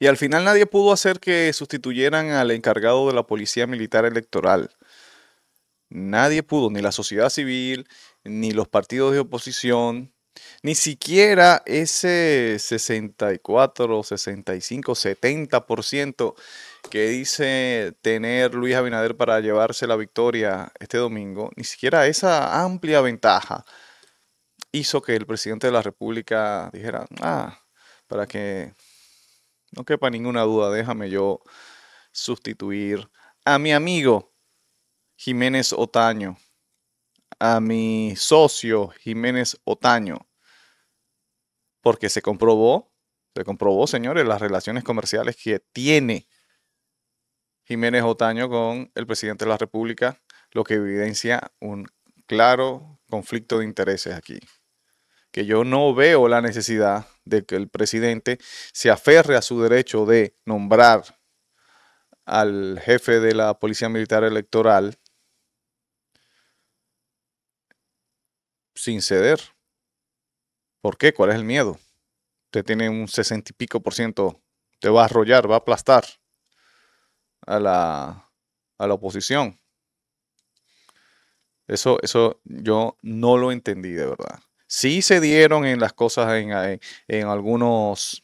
Y al final nadie pudo hacer que sustituyeran al encargado de la Policía Militar Electoral. Nadie pudo, ni la sociedad civil, ni los partidos de oposición, ni siquiera ese 64, 65, 70% que dice tener Luis Abinader para llevarse la victoria este domingo, ni siquiera esa amplia ventaja hizo que el presidente de la República dijera, ah, para que no quepa ninguna duda, déjame yo sustituir a mi amigo Jiménez Otaño, a mi socio Jiménez Otaño, porque se comprobó, se comprobó, señores, las relaciones comerciales que tiene Jiménez Otaño con el presidente de la República, lo que evidencia un claro conflicto de intereses aquí que yo no veo la necesidad de que el presidente se aferre a su derecho de nombrar al jefe de la Policía Militar Electoral sin ceder. ¿Por qué? ¿Cuál es el miedo? Usted tiene un sesenta y pico por ciento, te va a arrollar, va a aplastar a la, a la oposición. Eso, eso yo no lo entendí de verdad. Sí se dieron en las cosas eh, en, algunos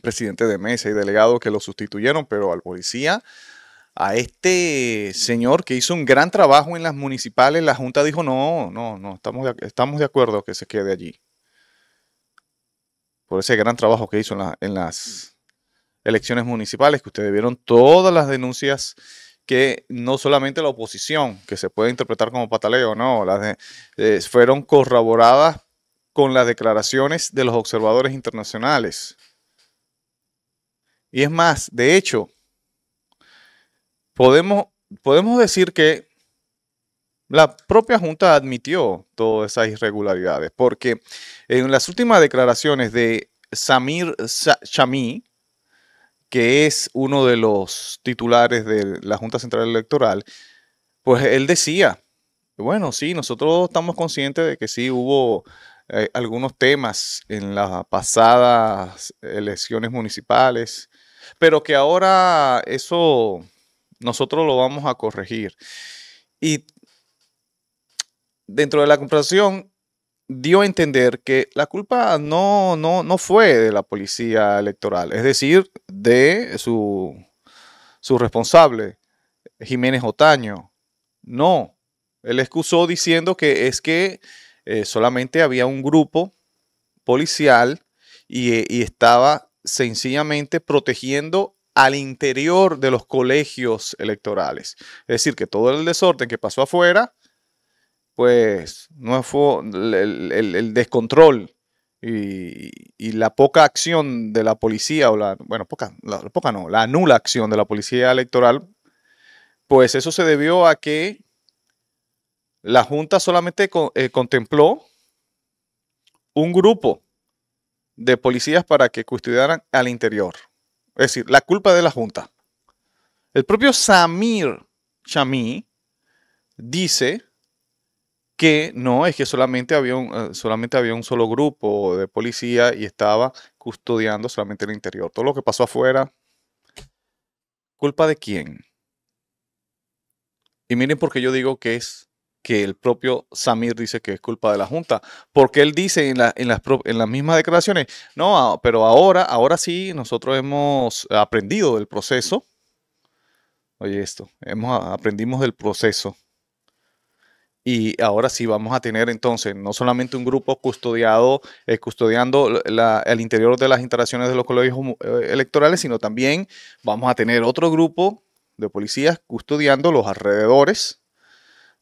presidentes de mesa y delegados que lo sustituyeron, pero al policía, a este señor que hizo un gran trabajo en las municipales, la Junta dijo, no, no, no, estamos de, estamos de acuerdo que se quede allí. Por ese gran trabajo que hizo en las elecciones municipales, que ustedes vieron todas las denuncias que no solamente la oposición, que se puede interpretar como pataleo, no, las eh, fueron corroboradas con las declaraciones de los observadores internacionales. Y es más, de hecho, podemos, podemos decir que la propia Junta admitió todas esas irregularidades, porque en las últimas declaraciones de Samir Shami, que es uno de los titulares de la Junta Central Electoral, pues él decía, bueno, sí, nosotros estamos conscientes de que sí hubo eh, algunos temas en las pasadas elecciones municipales, pero que ahora eso nosotros lo vamos a corregir. Y dentro de la conversación, dio a entender que la culpa no, no, no fue de la policía electoral, es decir, de su, responsable, Jiménez Otaño. No, él excusó diciendo que es que eh, solamente había un grupo policial y, eh, y estaba sencillamente protegiendo al interior de los colegios electorales. Es decir, que todo el desorden que pasó afuera pues no fue el, descontrol y, la poca acción de la policía, o la, bueno, poca, la, poca no, la nula acción de la policía electoral, pues eso se debió a que la Junta solamente eh, contempló un grupo de policías para que custodiaran al interior. Es decir, la culpa de la Junta. El propio Samir Chami dice que no es que solamente había un, eh, solamente había un solo grupo de policía y estaba custodiando solamente el interior. Todo lo que pasó afuera, ¿culpa de quién? Y miren porque yo digo que es que el propio Samir dice que es culpa de la Junta, porque él dice en, en, las, mismas declaraciones, no, ah, pero ahora, ahora sí, nosotros hemos aprendido del proceso. Oye, esto, hemos, aprendimos del proceso y ahora sí vamos a tener entonces no solamente un grupo custodiado, eh, custodiando el interior de las instalaciones de los colegios eh, electorales, sino también vamos a tener otro grupo de policías custodiando los alrededores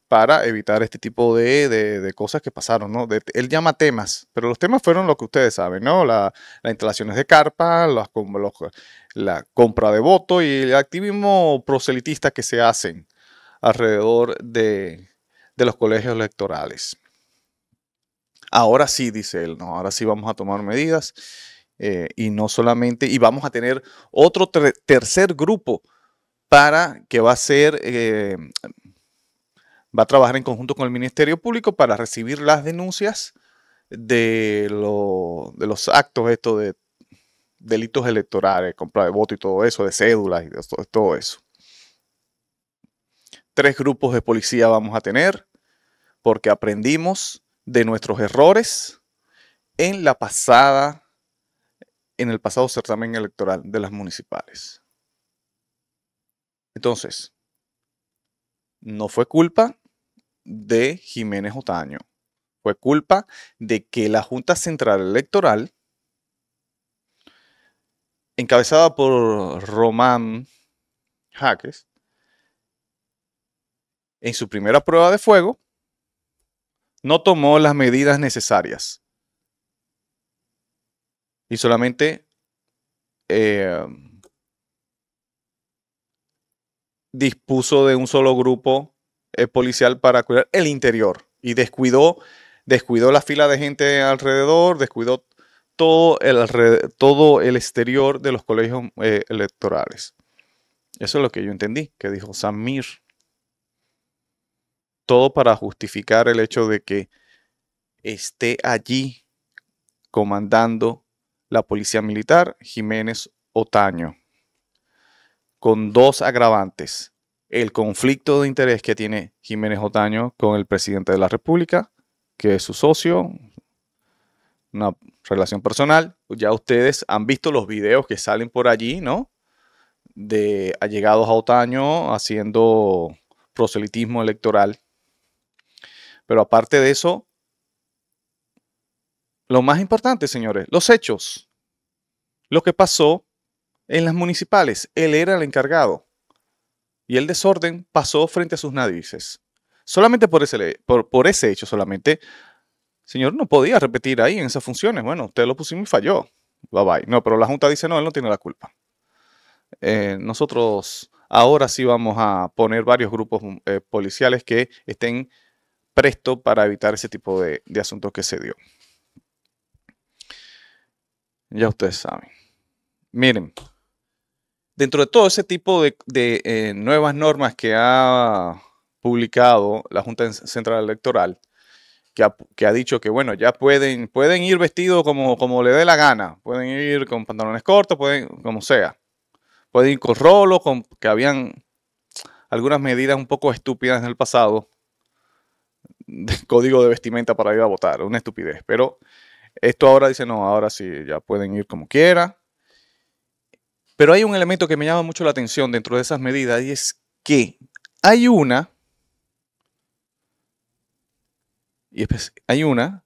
para evitar este tipo de, cosas que pasaron, ¿no? él llama temas, pero los temas fueron lo que ustedes saben, ¿no? las instalaciones de carpa, las, los, la compra de voto y el activismo proselitista que se hacen alrededor de, de los colegios electorales. Ahora sí, dice él, no, ahora sí vamos a tomar medidas eh, y no solamente, y vamos a tener otro tercer grupo para que va a ser, eh, va a trabajar en conjunto con el Ministerio Público para recibir las denuncias de, los actos estos de delitos electorales, compra de votos y todo eso, de cédulas y de todo eso tres grupos de policía vamos a tener, porque aprendimos de nuestros errores en la pasada en el pasado certamen electoral de las municipales. Entonces, no fue culpa de Jiménez Otaño, fue culpa de que la Junta Central Electoral, encabezada por Román Jaques, en su primera prueba de fuego, no tomó las medidas necesarias. Y solamente eh, dispuso de un solo grupo eh, policial para cuidar el interior. Y descuidó, descuidó la fila de gente alrededor, descuidó todo el, todo el exterior de los colegios eh, electorales. Eso es lo que yo entendí, que dijo Samir todo para justificar el hecho de que esté allí comandando la policía militar Jiménez Otaño, con dos agravantes. El conflicto de interés que tiene Jiménez Otaño con el presidente de la República, que es su socio, una relación personal. Ya ustedes han visto los videos que salen por allí, ¿no? De allegados a Otaño haciendo proselitismo electoral pero aparte de eso, lo más importante, señores, los hechos. Lo que pasó en las municipales. Él era el encargado. Y el desorden pasó frente a sus narices. Solamente por ese, por, ese hecho, solamente. Señor, no podía repetir ahí en esas funciones. Bueno, usted lo pusimos y falló. Bye bye. No, pero la Junta dice, no, él no tiene la culpa. Eh, nosotros ahora sí vamos a poner varios grupos eh, policiales que estén presto para evitar ese tipo de, asuntos que se dio. Ya ustedes saben. Miren, dentro de todo ese tipo de, eh, nuevas normas que ha publicado la Junta Central Electoral, que ha, dicho que, bueno, ya pueden, pueden ir vestidos como, como le dé la gana, pueden ir con pantalones cortos, pueden, como sea, pueden ir con rolo, con, que habían algunas medidas un poco estúpidas en el pasado, código de vestimenta para ir a votar, una estupidez. Pero esto ahora dice, no, ahora sí, ya pueden ir como quiera. Pero hay un elemento que me llama mucho la atención dentro de esas medidas y es que hay una, hay una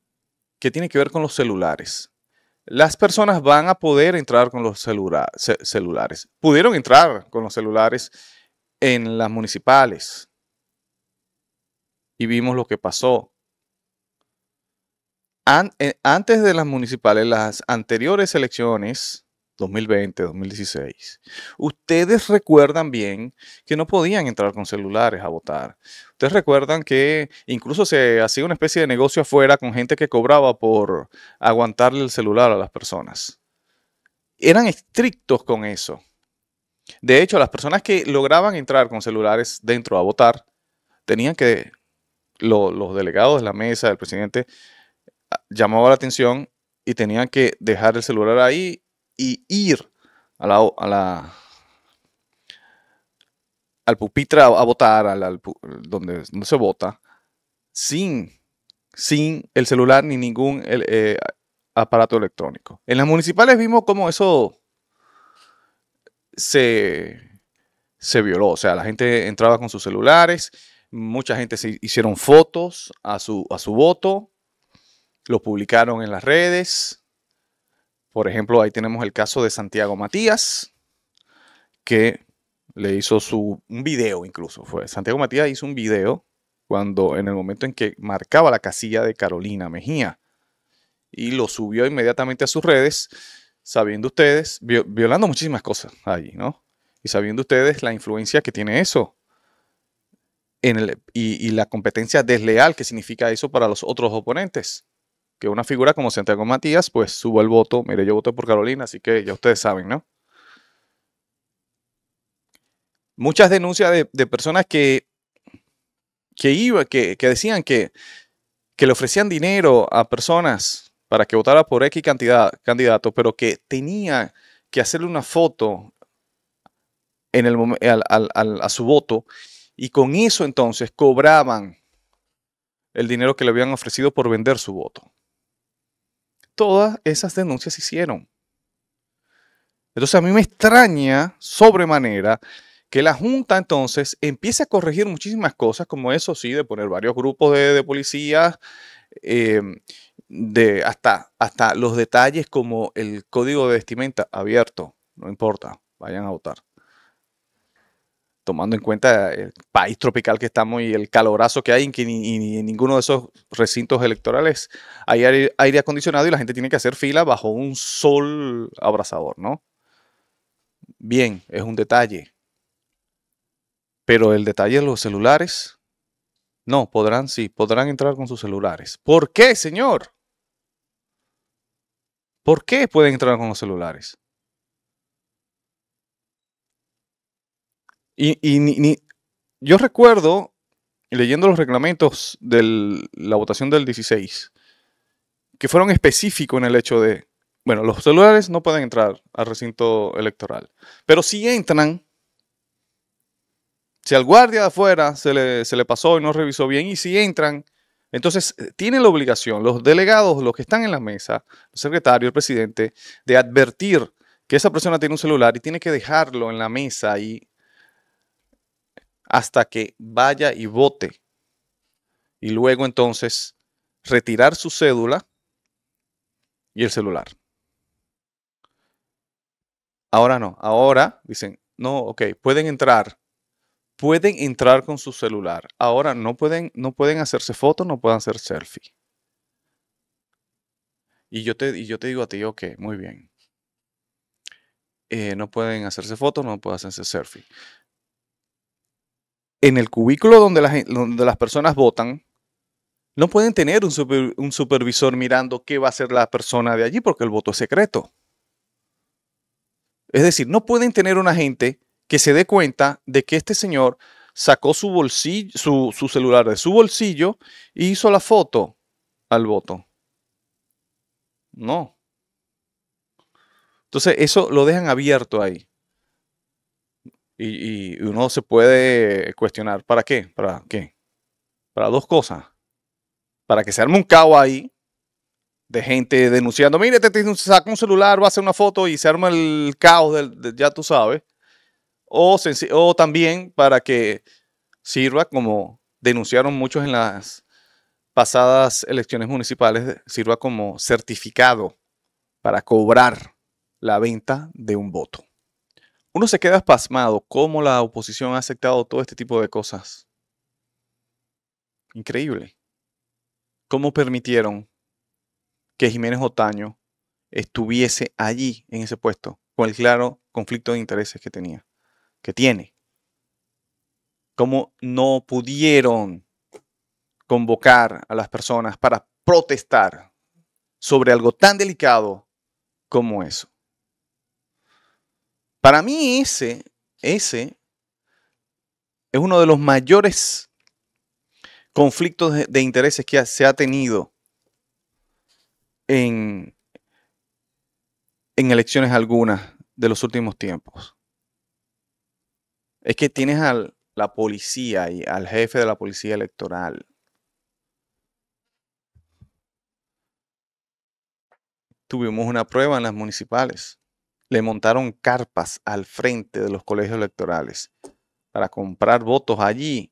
que tiene que ver con los celulares. Las personas van a poder entrar con los celulares. Pudieron entrar con los celulares en las municipales, y vimos lo que pasó. Eh, antes de las municipales, las anteriores elecciones, 2020, 2016, ustedes recuerdan bien que no podían entrar con celulares a votar. Ustedes recuerdan que incluso se hacía una especie de negocio afuera con gente que cobraba por aguantarle el celular a las personas. Eran estrictos con eso. De hecho, las personas que lograban entrar con celulares dentro a votar tenían que los delegados de la mesa, del presidente, ah, llamaba la atención y tenían que dejar el celular ahí y ir a la, al pupitre a, votar, al, donde, no se vota, sin, sin el celular ni ningún eh, aparato electrónico. En las municipales vimos cómo eso se, se violó. O sea, la gente entraba con sus celulares Mucha gente se hicieron fotos a su, a su voto, lo publicaron en las redes. Por ejemplo, ahí tenemos el caso de Santiago Matías, que le hizo su, un video incluso. Fue, Santiago Matías hizo un video cuando en el momento en que marcaba la casilla de Carolina Mejía y lo subió inmediatamente a sus redes, sabiendo ustedes, violando muchísimas cosas allí, ¿no? Y sabiendo ustedes la influencia que tiene eso y, la competencia desleal que significa eso para los otros oponentes. Que una figura como Santiago Matías, pues subo el voto. Mire, yo voté por Carolina, así que ya ustedes saben, ¿no? Muchas denuncias de, personas que, que, iba, que, decían que, que le ofrecían dinero a personas para que votara por X cantidad candidato, pero que tenía que hacerle una foto en el, a su voto y con eso entonces cobraban el dinero que le habían ofrecido por vender su voto. Todas esas denuncias se hicieron. Entonces a mí me extraña sobremanera que la Junta entonces empiece a corregir muchísimas cosas, como eso sí, de poner varios grupos de, policías, eh, de hasta, hasta los detalles como el código de vestimenta abierto, no importa, vayan a votar tomando en cuenta el país tropical que estamos y el calorazo que hay, en que en ninguno de esos recintos electorales hay aire, acondicionado y la gente tiene que hacer fila bajo un sol abrasador, ¿no? Bien, es un detalle. Pero el detalle de los celulares, no, podrán, sí, podrán entrar con sus celulares. ¿Por qué, señor? ¿Por qué pueden entrar con los celulares? Y, ni, yo recuerdo, leyendo los reglamentos de la votación del 16, que fueron específicos en el hecho de, bueno, los celulares no pueden entrar al recinto electoral, pero si entran, si al guardia de afuera se le, se le pasó y no revisó bien, y si entran, entonces, eh, tienen la obligación los delegados, los que están en la mesa, el secretario, el presidente, de advertir que esa persona tiene un celular y tiene que dejarlo en la mesa y hasta que vaya y vote. Y luego entonces retirar su cédula y el celular. Ahora no, ahora dicen, no, ok, pueden entrar, pueden entrar con su celular. Ahora no pueden, no pueden hacerse fotos, no pueden hacer selfie. Y yo te, yo te digo a ti, ok, muy bien. Eh, no pueden hacerse fotos, no pueden hacerse selfie en el cubículo donde las, donde las personas votan, no pueden tener un, supervisor mirando qué va a hacer la persona de allí porque el voto es secreto. Es decir, no pueden tener una gente que se dé cuenta de que este señor sacó su, bolsillo, su, celular de su bolsillo y e hizo la foto al voto. No. Entonces, eso lo dejan abierto ahí. Y, uno se puede cuestionar, ¿para qué? ¿Para qué? Para dos cosas. Para que se arme un caos ahí de gente denunciando, mire, te, saca un celular, va a hacer una foto y se arma el caos, del, ya tú sabes. o también para que sirva, como denunciaron muchos en las pasadas elecciones municipales, sirva como certificado para cobrar la venta de un voto. Uno se queda pasmado cómo la oposición ha aceptado todo este tipo de cosas. Increíble. ¿Cómo permitieron que Jiménez Otaño estuviese allí en ese puesto con el claro conflicto de intereses que tenía, que tiene? ¿Cómo no pudieron convocar a las personas para protestar sobre algo tan delicado como eso? Para mí ese, ese es uno de los mayores conflictos de, intereses que se ha tenido en, en elecciones algunas de los últimos tiempos. Es que tienes a la policía y al jefe de la policía electoral tuvimos una prueba en las municipales le montaron carpas al frente de los colegios electorales para comprar votos allí.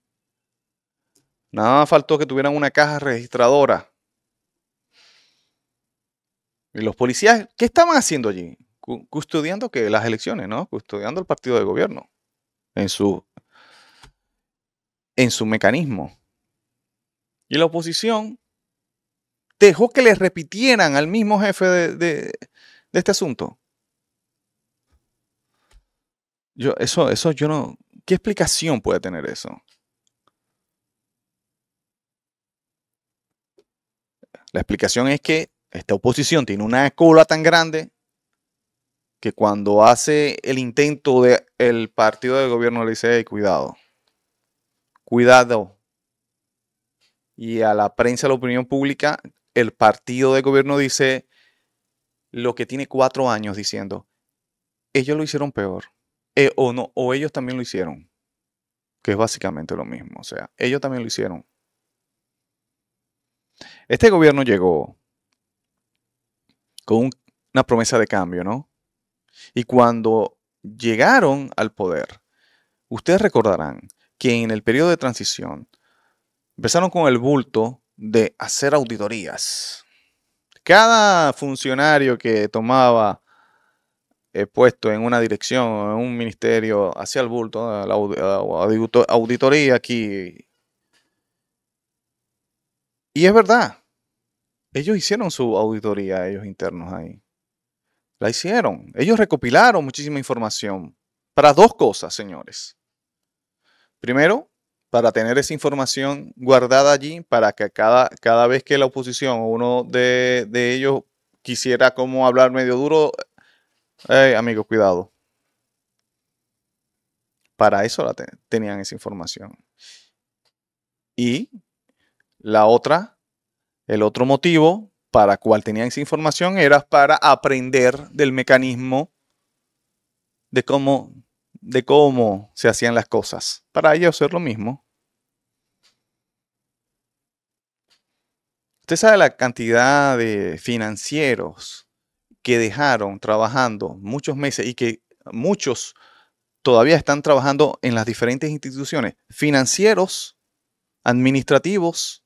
Nada más faltó que tuvieran una caja registradora. Y los policías, ¿qué estaban haciendo allí? Custodiando que las elecciones, ¿no? Custodiando el partido de gobierno en su, en su mecanismo. Y la oposición dejó que le repitieran al mismo jefe de, de este asunto. Yo, eso, eso, yo no. ¿Qué explicación puede tener eso? La explicación es que esta oposición tiene una cola tan grande que cuando hace el intento del partido de gobierno le dice, cuidado, cuidado. Y a la prensa, a la opinión pública, el partido de gobierno dice lo que tiene cuatro años diciendo, ellos lo hicieron peor. Eh, o, no, o ellos también lo hicieron, que es básicamente lo mismo. O sea, ellos también lo hicieron. Este gobierno llegó con una promesa de cambio, ¿no? Y cuando llegaron al poder, ustedes recordarán que en el periodo de transición empezaron con el bulto de hacer auditorías. Cada funcionario que tomaba eh, puesto en una dirección, en un ministerio, hacia el bulto, auditoría aquí. Y es verdad, ellos hicieron su auditoría, ellos internos ahí. La hicieron. Ellos recopilaron muchísima información para dos cosas, señores. Primero, para tener esa información guardada allí, para que cada, cada vez que la oposición o uno de, de ellos quisiera como hablar medio duro, Hey, amigo, cuidado. Para eso la tenían esa información. Y la otra, el otro motivo para cual tenían esa información era para aprender del mecanismo de cómo, de cómo se hacían las cosas. Para ellos hacer lo mismo. Usted sabe la cantidad de financieros que dejaron trabajando muchos meses y que muchos todavía están trabajando en las diferentes instituciones, financieros, administrativos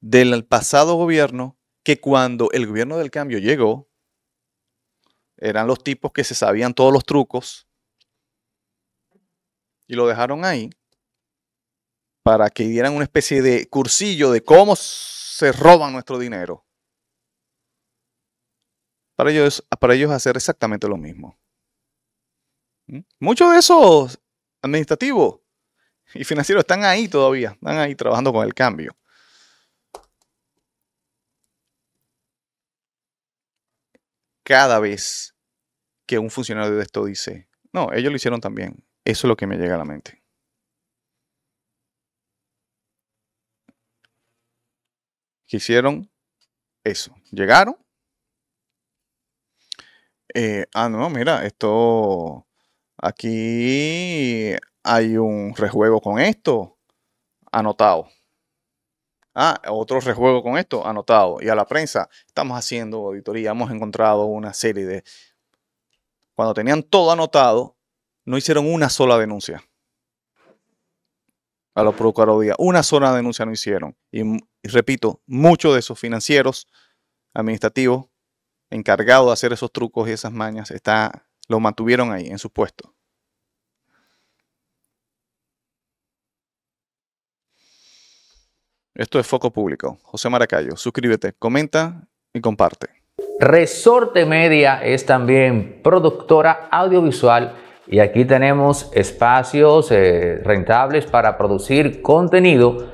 del pasado gobierno, que cuando el gobierno del cambio llegó, eran los tipos que se sabían todos los trucos y lo dejaron ahí para que dieran una especie de cursillo de cómo se roban nuestro dinero para ellos, para ellos hacer exactamente lo mismo. Mucho ¿Mm? Muchos de esos administrativos y financieros están ahí todavía, están ahí trabajando con el cambio. Cada vez que un funcionario de esto dice, no, ellos lo hicieron también, eso es lo que me llega a la mente. Que hicieron eso. Llegaron, eh, ah, no, mira, esto, aquí hay un rejuego con esto, anotado. Ah, otro rejuego con esto, anotado. Y a la prensa, estamos haciendo auditoría, hemos encontrado una serie de... Cuando tenían todo anotado, no hicieron una sola denuncia a los Procuraduría. Una sola denuncia no hicieron. y repito, muchos de esos financieros administrativos encargado de hacer esos trucos y esas mañas, está, lo mantuvieron ahí, en su puesto. Esto es Foco Público. José Maracayo, suscríbete, comenta y comparte. Resorte Media es también productora audiovisual y aquí tenemos espacios eh, rentables para producir contenido